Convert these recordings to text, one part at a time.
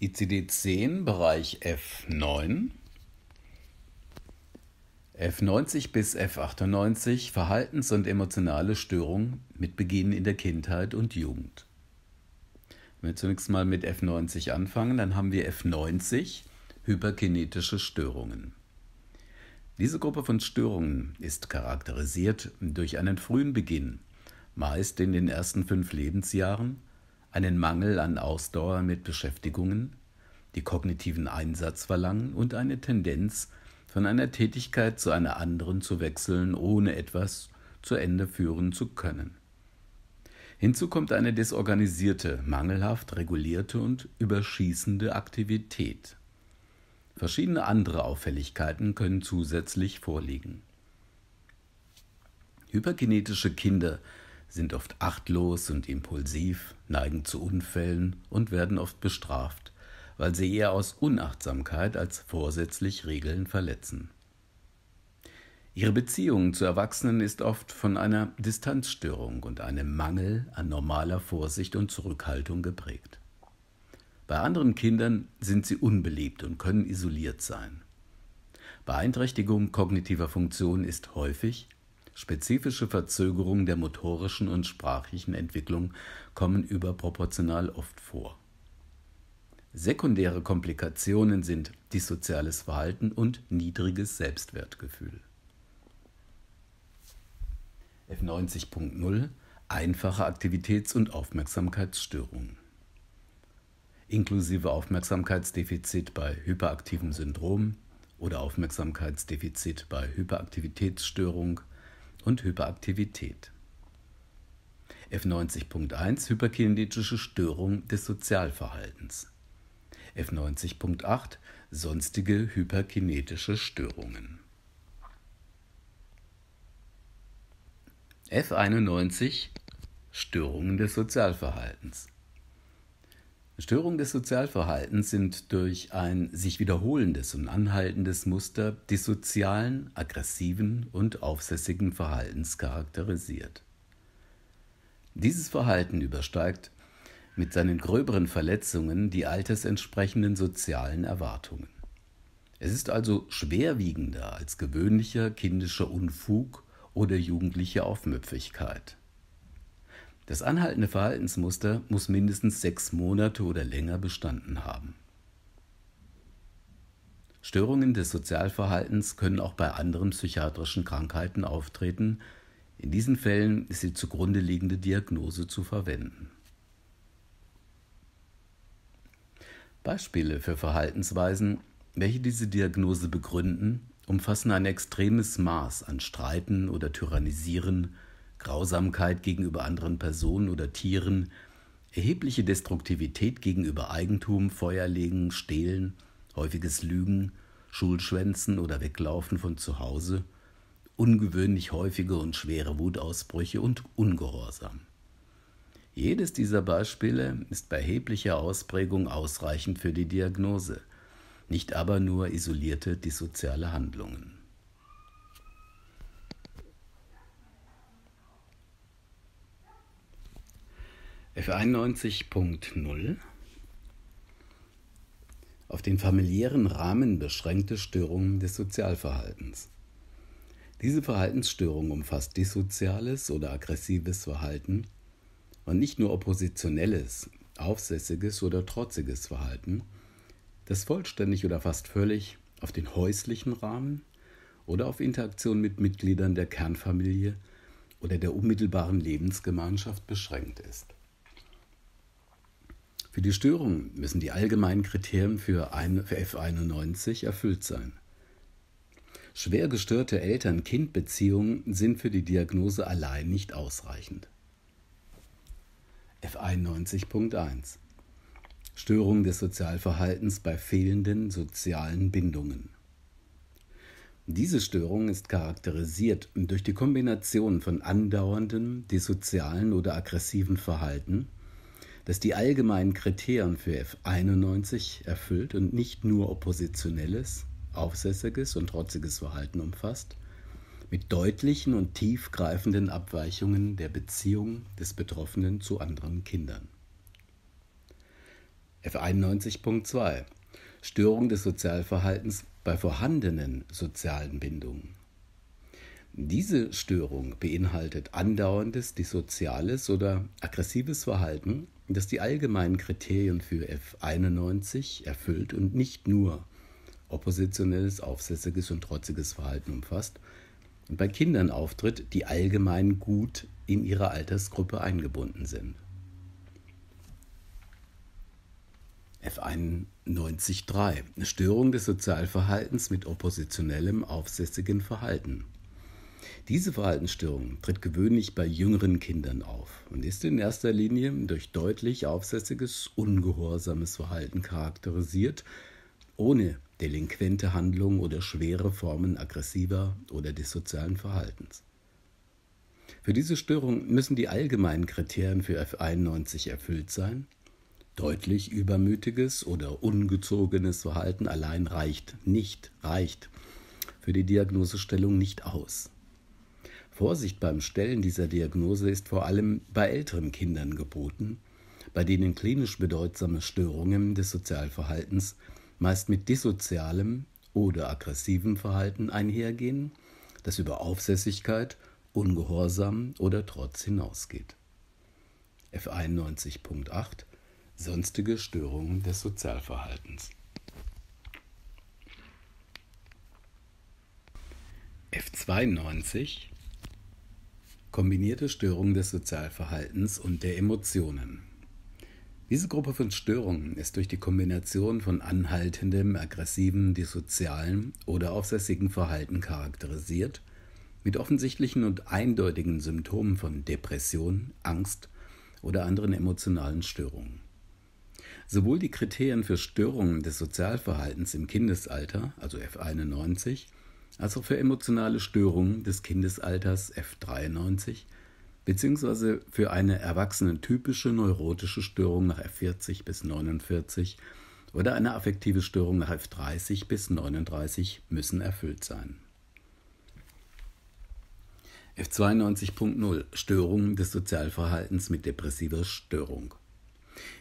ICD-10 Bereich F9. F90 bis F98 Verhaltens- und emotionale Störungen mit Beginn in der Kindheit und Jugend. Wenn wir zunächst mal mit F90 anfangen, dann haben wir F90 hyperkinetische Störungen. Diese Gruppe von Störungen ist charakterisiert durch einen frühen Beginn, meist in den ersten fünf Lebensjahren einen Mangel an Ausdauer mit Beschäftigungen, die kognitiven Einsatz verlangen und eine Tendenz, von einer Tätigkeit zu einer anderen zu wechseln, ohne etwas zu Ende führen zu können. Hinzu kommt eine desorganisierte, mangelhaft regulierte und überschießende Aktivität. Verschiedene andere Auffälligkeiten können zusätzlich vorliegen. Hyperkinetische Kinder sind oft achtlos und impulsiv, neigen zu Unfällen und werden oft bestraft, weil sie eher aus Unachtsamkeit als vorsätzlich Regeln verletzen. Ihre Beziehung zu Erwachsenen ist oft von einer Distanzstörung und einem Mangel an normaler Vorsicht und Zurückhaltung geprägt. Bei anderen Kindern sind sie unbeliebt und können isoliert sein. Beeinträchtigung kognitiver Funktion ist häufig Spezifische Verzögerungen der motorischen und sprachlichen Entwicklung kommen überproportional oft vor. Sekundäre Komplikationen sind dissoziales Verhalten und niedriges Selbstwertgefühl. F90.0 Einfache Aktivitäts- und Aufmerksamkeitsstörungen inklusive Aufmerksamkeitsdefizit bei hyperaktivem Syndrom oder Aufmerksamkeitsdefizit bei Hyperaktivitätsstörung und Hyperaktivität. F90.1 Hyperkinetische Störung des Sozialverhaltens. F90.8 Sonstige hyperkinetische Störungen. F91 Störungen des Sozialverhaltens. Störungen des Sozialverhaltens sind durch ein sich wiederholendes und anhaltendes Muster des sozialen, aggressiven und aufsässigen Verhaltens charakterisiert. Dieses Verhalten übersteigt mit seinen gröberen Verletzungen die altersentsprechenden sozialen Erwartungen. Es ist also schwerwiegender als gewöhnlicher kindischer Unfug oder jugendliche Aufmüpfigkeit. Das anhaltende Verhaltensmuster muss mindestens sechs Monate oder länger bestanden haben. Störungen des Sozialverhaltens können auch bei anderen psychiatrischen Krankheiten auftreten. In diesen Fällen ist die zugrunde liegende Diagnose zu verwenden. Beispiele für Verhaltensweisen, welche diese Diagnose begründen, umfassen ein extremes Maß an Streiten oder Tyrannisieren, Grausamkeit gegenüber anderen Personen oder Tieren, erhebliche Destruktivität gegenüber Eigentum, Feuerlegen, Stehlen, häufiges Lügen, Schulschwänzen oder Weglaufen von zu Hause, ungewöhnlich häufige und schwere Wutausbrüche und Ungehorsam. Jedes dieser Beispiele ist bei erheblicher Ausprägung ausreichend für die Diagnose, nicht aber nur isolierte dissoziale Handlungen. F91.0 Auf den familiären Rahmen beschränkte Störungen des Sozialverhaltens. Diese Verhaltensstörung umfasst dissoziales oder aggressives Verhalten und nicht nur oppositionelles, aufsässiges oder trotziges Verhalten, das vollständig oder fast völlig auf den häuslichen Rahmen oder auf Interaktion mit Mitgliedern der Kernfamilie oder der unmittelbaren Lebensgemeinschaft beschränkt ist. Für die Störung müssen die allgemeinen Kriterien für F91 erfüllt sein. Schwer gestörte Eltern-Kind-Beziehungen sind für die Diagnose allein nicht ausreichend. F91.1 Störung des Sozialverhaltens bei fehlenden sozialen Bindungen. Diese Störung ist charakterisiert durch die Kombination von andauerndem, dissozialen oder aggressiven Verhalten, dass die allgemeinen Kriterien für F91 erfüllt und nicht nur oppositionelles, aufsässiges und trotziges Verhalten umfasst, mit deutlichen und tiefgreifenden Abweichungen der Beziehung des Betroffenen zu anderen Kindern. F91.2 Störung des Sozialverhaltens bei vorhandenen sozialen Bindungen. Diese Störung beinhaltet andauerndes, dissoziales oder aggressives Verhalten, das die allgemeinen Kriterien für F91 erfüllt und nicht nur oppositionelles, aufsässiges und trotziges Verhalten umfasst und bei Kindern auftritt, die allgemein gut in ihre Altersgruppe eingebunden sind. F91.3 Störung des Sozialverhaltens mit oppositionellem, aufsässigen Verhalten. Diese Verhaltensstörung tritt gewöhnlich bei jüngeren Kindern auf und ist in erster Linie durch deutlich aufsässiges, ungehorsames Verhalten charakterisiert, ohne delinquente Handlungen oder schwere Formen aggressiver oder dissozialen Verhaltens. Für diese Störung müssen die allgemeinen Kriterien für F91 erfüllt sein. Deutlich übermütiges oder ungezogenes Verhalten allein reicht nicht, reicht für die Diagnosestellung nicht aus. Vorsicht beim Stellen dieser Diagnose ist vor allem bei älteren Kindern geboten, bei denen klinisch bedeutsame Störungen des Sozialverhaltens meist mit dissozialem oder aggressivem Verhalten einhergehen, das über Aufsässigkeit, Ungehorsam oder Trotz hinausgeht. F91.8 Sonstige Störungen des Sozialverhaltens. F92 Kombinierte Störungen des Sozialverhaltens und der Emotionen. Diese Gruppe von Störungen ist durch die Kombination von anhaltendem, aggressivem, dissozialen oder aufsässigen Verhalten charakterisiert, mit offensichtlichen und eindeutigen Symptomen von Depression, Angst oder anderen emotionalen Störungen. Sowohl die Kriterien für Störungen des Sozialverhaltens im Kindesalter, also F91, also für emotionale Störungen des Kindesalters F93 bzw. für eine typische neurotische Störung nach F40 bis 49 oder eine affektive Störung nach F30 bis 39 müssen erfüllt sein. F92.0 Störungen des Sozialverhaltens mit depressiver Störung.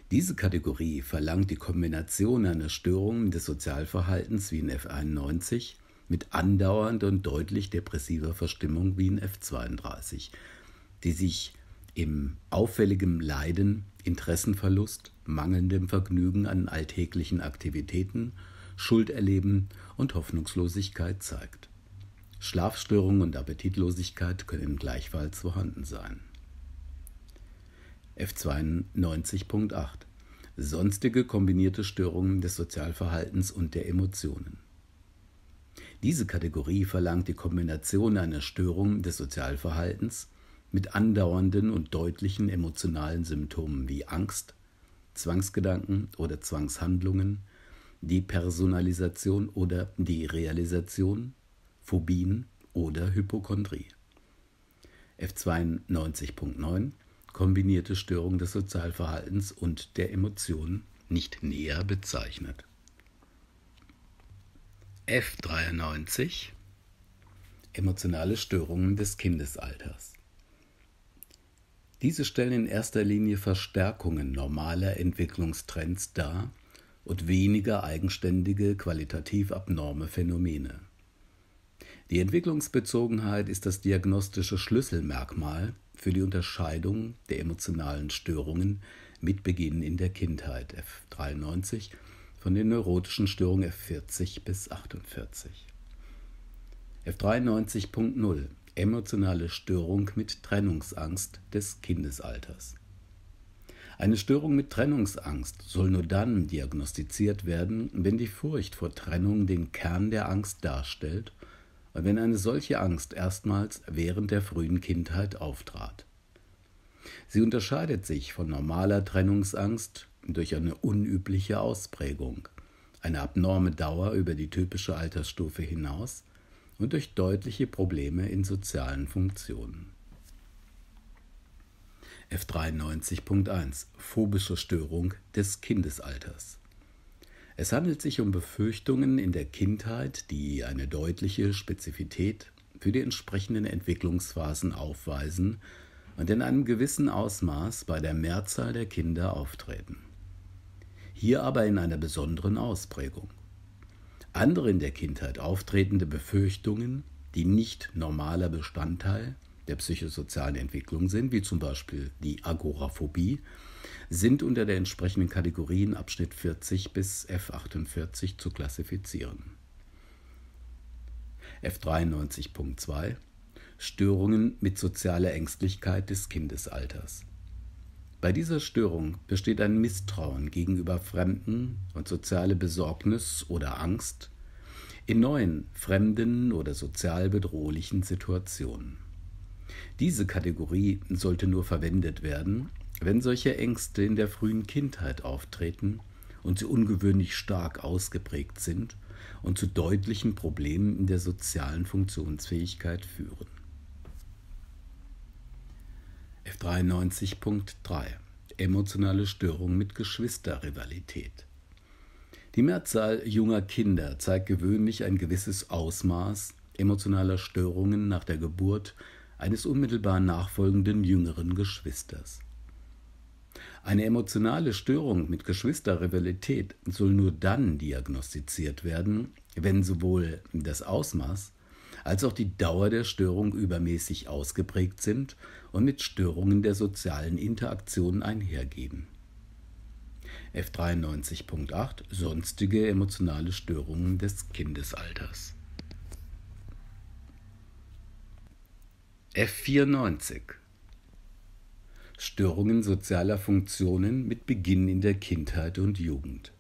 Diese Kategorie verlangt die Kombination einer Störung des Sozialverhaltens wie in F91 mit andauernder und deutlich depressiver Verstimmung wie in F-32, die sich im auffälligem Leiden, Interessenverlust, mangelndem Vergnügen an alltäglichen Aktivitäten, Schulderleben und Hoffnungslosigkeit zeigt. Schlafstörungen und Appetitlosigkeit können gleichfalls vorhanden sein. F92.8 Sonstige kombinierte Störungen des Sozialverhaltens und der Emotionen. Diese Kategorie verlangt die Kombination einer Störung des Sozialverhaltens mit andauernden und deutlichen emotionalen Symptomen wie Angst, Zwangsgedanken oder Zwangshandlungen, die Personalisation oder die Realisation, Phobien oder Hypochondrie. F92.9 kombinierte Störung des Sozialverhaltens und der Emotionen nicht näher bezeichnet. F93 Emotionale Störungen des Kindesalters. Diese stellen in erster Linie Verstärkungen normaler Entwicklungstrends dar und weniger eigenständige, qualitativ abnorme Phänomene. Die Entwicklungsbezogenheit ist das diagnostische Schlüsselmerkmal für die Unterscheidung der emotionalen Störungen mit Beginn in der Kindheit F93 von den neurotischen Störungen F40 bis 48. F93.0 Emotionale Störung mit Trennungsangst des Kindesalters. Eine Störung mit Trennungsangst soll nur dann diagnostiziert werden, wenn die Furcht vor Trennung den Kern der Angst darstellt und wenn eine solche Angst erstmals während der frühen Kindheit auftrat. Sie unterscheidet sich von normaler Trennungsangst, durch eine unübliche Ausprägung, eine abnorme Dauer über die typische Altersstufe hinaus und durch deutliche Probleme in sozialen Funktionen. F93.1 Phobische Störung des Kindesalters. Es handelt sich um Befürchtungen in der Kindheit, die eine deutliche Spezifität für die entsprechenden Entwicklungsphasen aufweisen und in einem gewissen Ausmaß bei der Mehrzahl der Kinder auftreten hier aber in einer besonderen Ausprägung. Andere in der Kindheit auftretende Befürchtungen, die nicht normaler Bestandteil der psychosozialen Entwicklung sind, wie zum Beispiel die Agoraphobie, sind unter der entsprechenden Kategorien Abschnitt 40 bis F48 zu klassifizieren. F93.2 Störungen mit sozialer Ängstlichkeit des Kindesalters. Bei dieser Störung besteht ein Misstrauen gegenüber Fremden und soziale Besorgnis oder Angst in neuen, fremden oder sozial bedrohlichen Situationen. Diese Kategorie sollte nur verwendet werden, wenn solche Ängste in der frühen Kindheit auftreten und sie ungewöhnlich stark ausgeprägt sind und zu deutlichen Problemen in der sozialen Funktionsfähigkeit führen. F93.3 Emotionale Störung mit Geschwisterrivalität Die Mehrzahl junger Kinder zeigt gewöhnlich ein gewisses Ausmaß emotionaler Störungen nach der Geburt eines unmittelbar nachfolgenden jüngeren Geschwisters. Eine emotionale Störung mit Geschwisterrivalität soll nur dann diagnostiziert werden, wenn sowohl das Ausmaß als auch die Dauer der Störung übermäßig ausgeprägt sind und mit Störungen der sozialen Interaktion einhergehen. F93.8 Sonstige emotionale Störungen des Kindesalters. F94 Störungen sozialer Funktionen mit Beginn in der Kindheit und Jugend.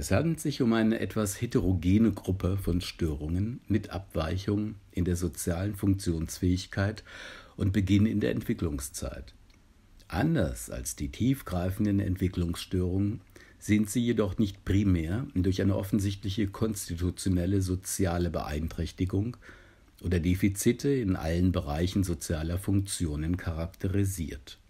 Es handelt sich um eine etwas heterogene Gruppe von Störungen mit Abweichungen in der sozialen Funktionsfähigkeit und Beginn in der Entwicklungszeit. Anders als die tiefgreifenden Entwicklungsstörungen sind sie jedoch nicht primär durch eine offensichtliche konstitutionelle soziale Beeinträchtigung oder Defizite in allen Bereichen sozialer Funktionen charakterisiert.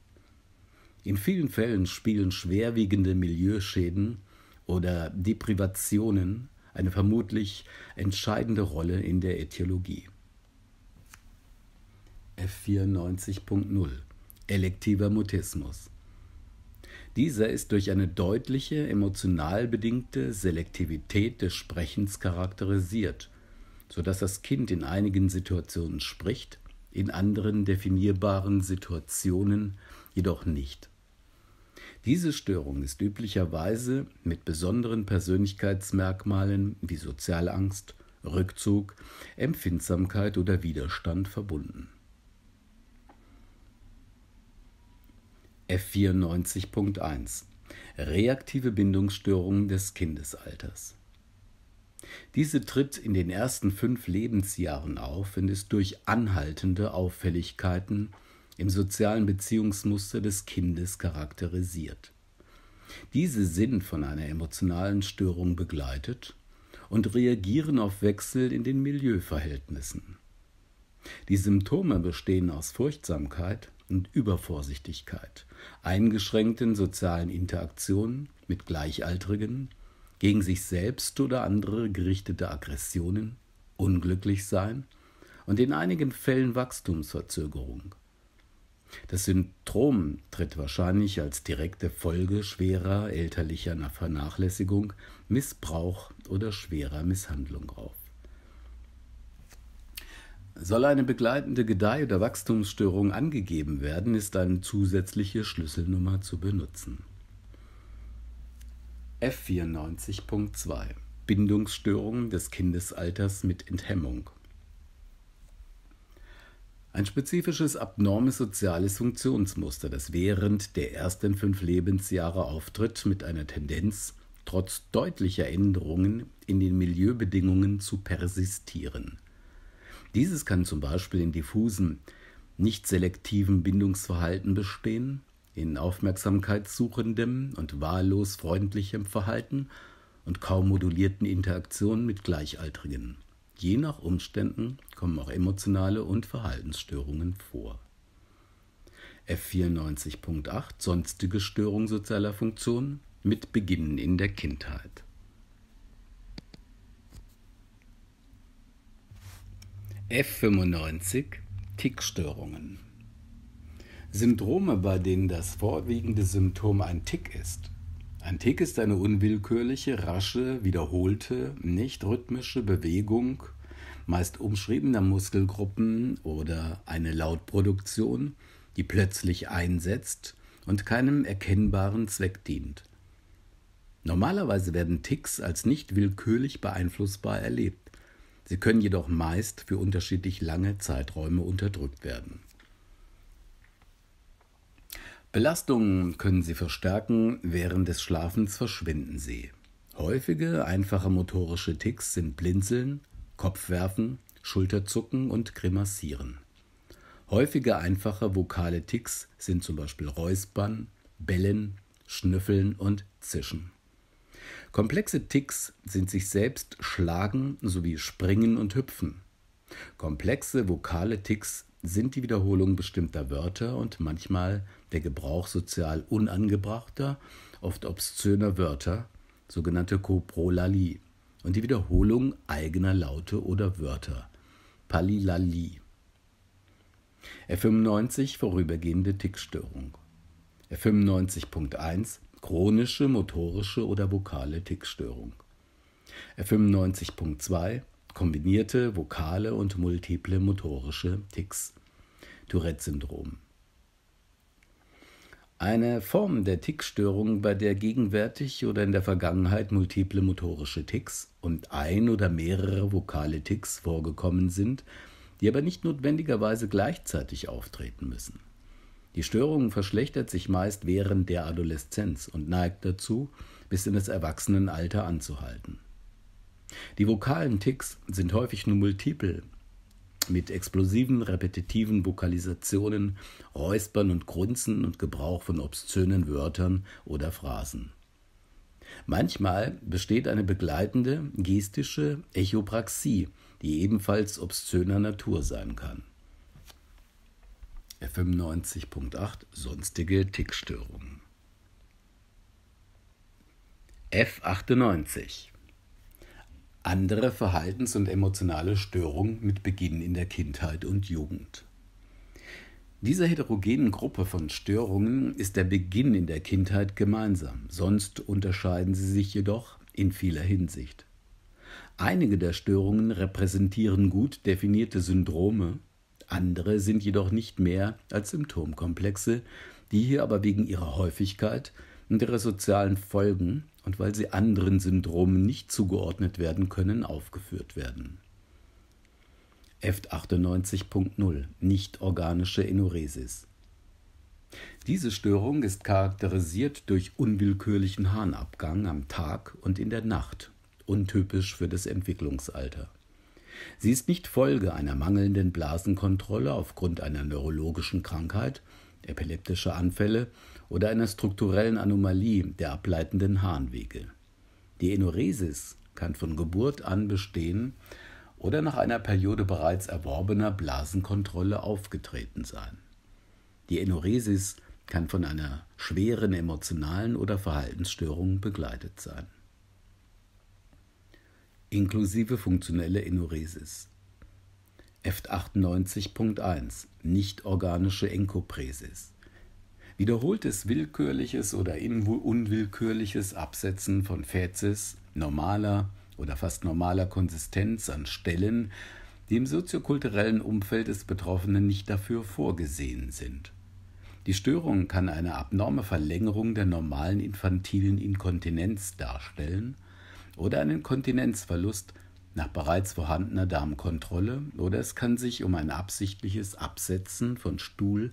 In vielen Fällen spielen schwerwiegende Milieuschäden oder Deprivationen eine vermutlich entscheidende Rolle in der Ätiologie. F94.0 Elektiver Mutismus dieser ist durch eine deutliche, emotional bedingte Selektivität des Sprechens charakterisiert, sodass das Kind in einigen Situationen spricht, in anderen definierbaren Situationen jedoch nicht. Diese Störung ist üblicherweise mit besonderen Persönlichkeitsmerkmalen wie Sozialangst, Rückzug, Empfindsamkeit oder Widerstand verbunden. F94.1 Reaktive Bindungsstörungen des Kindesalters. Diese tritt in den ersten fünf Lebensjahren auf und ist durch anhaltende Auffälligkeiten im sozialen Beziehungsmuster des Kindes charakterisiert. Diese sind von einer emotionalen Störung begleitet und reagieren auf Wechsel in den Milieuverhältnissen. Die Symptome bestehen aus Furchtsamkeit und Übervorsichtigkeit, eingeschränkten sozialen Interaktionen mit Gleichaltrigen, gegen sich selbst oder andere gerichtete Aggressionen, Unglücklichsein und in einigen Fällen Wachstumsverzögerung. Das Syndrom tritt wahrscheinlich als direkte Folge schwerer elterlicher Vernachlässigung, Missbrauch oder schwerer Misshandlung auf. Soll eine begleitende Gedeih- oder Wachstumsstörung angegeben werden, ist eine zusätzliche Schlüsselnummer zu benutzen. F94.2 Bindungsstörungen des Kindesalters mit Enthemmung ein spezifisches abnormes soziales Funktionsmuster, das während der ersten fünf Lebensjahre auftritt, mit einer Tendenz, trotz deutlicher Änderungen in den Milieubedingungen zu persistieren. Dieses kann zum Beispiel in diffusen, nicht selektiven Bindungsverhalten bestehen, in aufmerksamkeitssuchendem und wahllos freundlichem Verhalten und kaum modulierten Interaktionen mit Gleichaltrigen. Je nach Umständen kommen auch emotionale und Verhaltensstörungen vor. F94.8 Sonstige Störung sozialer Funktionen mit Beginn in der Kindheit. F95 Tickstörungen Syndrome, bei denen das vorwiegende Symptom ein Tick ist, Antik ist eine unwillkürliche, rasche, wiederholte, nicht rhythmische Bewegung meist umschriebener Muskelgruppen oder eine Lautproduktion, die plötzlich einsetzt und keinem erkennbaren Zweck dient. Normalerweise werden Ticks als nicht willkürlich beeinflussbar erlebt. Sie können jedoch meist für unterschiedlich lange Zeiträume unterdrückt werden. Belastungen können sie verstärken, während des Schlafens verschwinden sie. Häufige, einfache motorische Ticks sind Blinzeln, Kopfwerfen, Schulterzucken und Grimassieren. Häufige einfache vokale Ticks sind zum Beispiel Räuspern, Bellen, Schnüffeln und Zischen. Komplexe Ticks sind sich selbst schlagen sowie springen und hüpfen. Komplexe vokale Ticks sind die Wiederholung bestimmter Wörter und manchmal der Gebrauch sozial unangebrachter, oft obszöner Wörter, sogenannte Coprolali, und die Wiederholung eigener Laute oder Wörter, Palilali. R95 vorübergehende Tickstörung. R95.1 chronische motorische oder vokale Tickstörung. R95.2 kombinierte vokale und multiple motorische Ticks. Tourette-Syndrom eine Form der Tickstörung, bei der gegenwärtig oder in der Vergangenheit multiple motorische Ticks und ein oder mehrere vokale Ticks vorgekommen sind, die aber nicht notwendigerweise gleichzeitig auftreten müssen. Die Störung verschlechtert sich meist während der Adoleszenz und neigt dazu, bis in das Erwachsenenalter anzuhalten. Die vokalen Ticks sind häufig nur multiple, mit explosiven, repetitiven Vokalisationen, Räuspern und Grunzen und Gebrauch von obszönen Wörtern oder Phrasen. Manchmal besteht eine begleitende gestische Echopraxie, die ebenfalls obszöner Natur sein kann. 95.8 Sonstige Tickstörungen F98 andere Verhaltens- und emotionale Störungen mit Beginn in der Kindheit und Jugend. Dieser heterogenen Gruppe von Störungen ist der Beginn in der Kindheit gemeinsam, sonst unterscheiden sie sich jedoch in vieler Hinsicht. Einige der Störungen repräsentieren gut definierte Syndrome, andere sind jedoch nicht mehr als Symptomkomplexe, die hier aber wegen ihrer Häufigkeit und ihrer sozialen Folgen und weil sie anderen Syndromen nicht zugeordnet werden können, aufgeführt werden. F98.0 Nicht-organische Enuresis diese Störung ist charakterisiert durch unwillkürlichen Harnabgang am Tag und in der Nacht, untypisch für das Entwicklungsalter. Sie ist nicht Folge einer mangelnden Blasenkontrolle aufgrund einer neurologischen Krankheit, epileptische Anfälle oder einer strukturellen Anomalie der ableitenden Harnwege. Die Enuresis kann von Geburt an bestehen oder nach einer Periode bereits erworbener Blasenkontrolle aufgetreten sein. Die Enuresis kann von einer schweren emotionalen oder Verhaltensstörung begleitet sein. Inklusive funktionelle Enuresis. F98.1 Nicht organische Enkopresis. Wiederholtes willkürliches oder unwillkürliches Absetzen von Fäzis normaler oder fast normaler Konsistenz an Stellen, die im soziokulturellen Umfeld des Betroffenen nicht dafür vorgesehen sind. Die Störung kann eine abnorme Verlängerung der normalen infantilen Inkontinenz darstellen oder einen Kontinenzverlust nach bereits vorhandener Darmkontrolle oder es kann sich um ein absichtliches Absetzen von Stuhl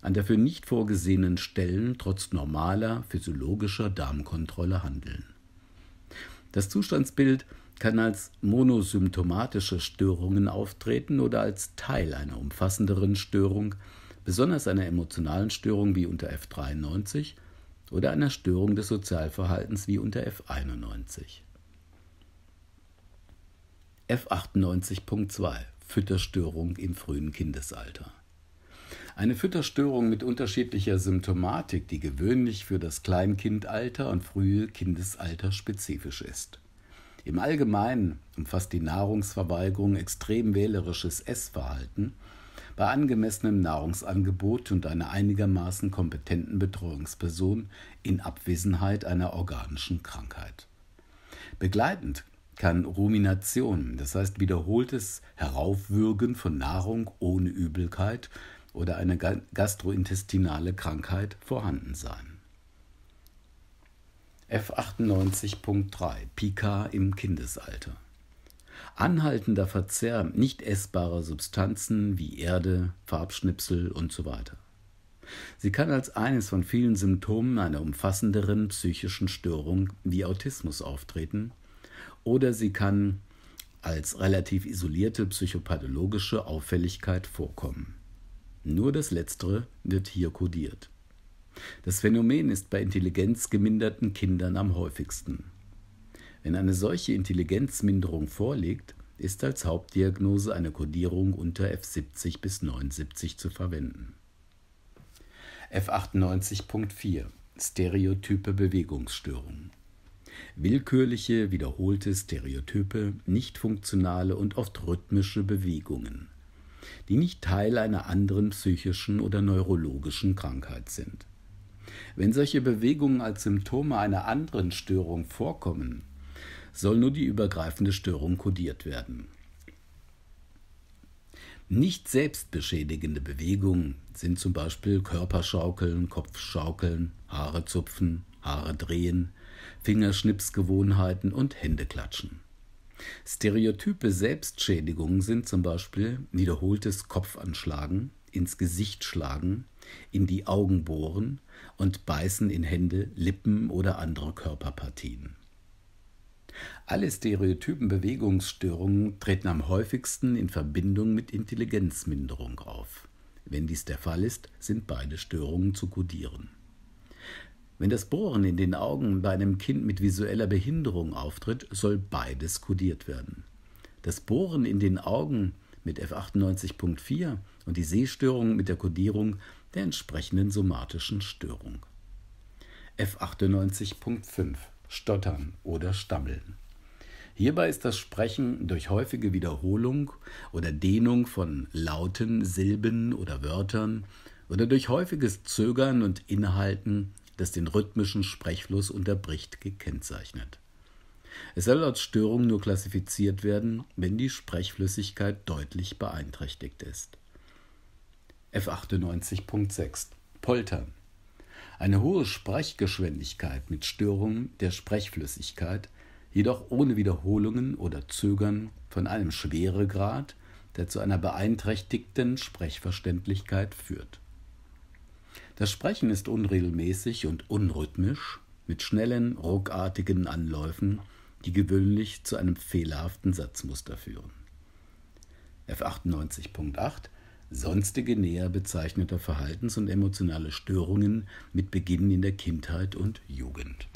an dafür nicht vorgesehenen Stellen trotz normaler physiologischer Darmkontrolle handeln. Das Zustandsbild kann als monosymptomatische Störungen auftreten oder als Teil einer umfassenderen Störung, besonders einer emotionalen Störung wie unter F93 oder einer Störung des Sozialverhaltens wie unter F91. F98.2 Fütterstörung im frühen Kindesalter. Eine Fütterstörung mit unterschiedlicher Symptomatik, die gewöhnlich für das Kleinkindalter und frühe Kindesalter spezifisch ist. Im Allgemeinen umfasst die Nahrungsverweigerung extrem wählerisches Essverhalten bei angemessenem Nahrungsangebot und einer einigermaßen kompetenten Betreuungsperson in Abwesenheit einer organischen Krankheit. Begleitend kann Rumination, das heißt wiederholtes Heraufwürgen von Nahrung ohne Übelkeit, oder eine gastrointestinale Krankheit vorhanden sein. F98.3 Pika im Kindesalter Anhaltender Verzehr nicht essbarer Substanzen wie Erde, Farbschnipsel usw. Sie kann als eines von vielen Symptomen einer umfassenderen psychischen Störung wie Autismus auftreten oder sie kann als relativ isolierte psychopathologische Auffälligkeit vorkommen. Nur das Letztere wird hier kodiert. Das Phänomen ist bei intelligenzgeminderten Kindern am häufigsten. Wenn eine solche Intelligenzminderung vorliegt, ist als Hauptdiagnose eine Kodierung unter F70 bis 79 zu verwenden. F98.4 Stereotype Bewegungsstörungen Willkürliche, wiederholte Stereotype, nicht funktionale und oft rhythmische Bewegungen die nicht Teil einer anderen psychischen oder neurologischen Krankheit sind. Wenn solche Bewegungen als Symptome einer anderen Störung vorkommen, soll nur die übergreifende Störung kodiert werden. Nicht selbstbeschädigende Bewegungen sind zum Beispiel Körperschaukeln, Kopfschaukeln, Haare zupfen, Haare drehen, Fingerschnipsgewohnheiten und Händeklatschen. Stereotype Selbstschädigungen sind zum Beispiel wiederholtes Kopfanschlagen, ins Gesicht schlagen, in die Augen bohren und beißen in Hände, Lippen oder andere Körperpartien. Alle stereotypen Bewegungsstörungen treten am häufigsten in Verbindung mit Intelligenzminderung auf. Wenn dies der Fall ist, sind beide Störungen zu kodieren. Wenn das Bohren in den Augen bei einem Kind mit visueller Behinderung auftritt, soll beides kodiert werden. Das Bohren in den Augen mit F98.4 und die Sehstörung mit der Kodierung der entsprechenden somatischen Störung. F98.5 Stottern oder Stammeln. Hierbei ist das Sprechen durch häufige Wiederholung oder Dehnung von Lauten, Silben oder Wörtern oder durch häufiges Zögern und Inhalten das den rhythmischen Sprechfluss unterbricht, gekennzeichnet. Es soll als Störung nur klassifiziert werden, wenn die Sprechflüssigkeit deutlich beeinträchtigt ist. F98.6 Poltern Eine hohe Sprechgeschwindigkeit mit Störung der Sprechflüssigkeit, jedoch ohne Wiederholungen oder Zögern von einem Schweregrad, der zu einer beeinträchtigten Sprechverständlichkeit führt. Das Sprechen ist unregelmäßig und unrhythmisch, mit schnellen, ruckartigen Anläufen, die gewöhnlich zu einem fehlerhaften Satzmuster führen. F98.8 Sonstige näher bezeichnete Verhaltens- und emotionale Störungen mit Beginn in der Kindheit und Jugend.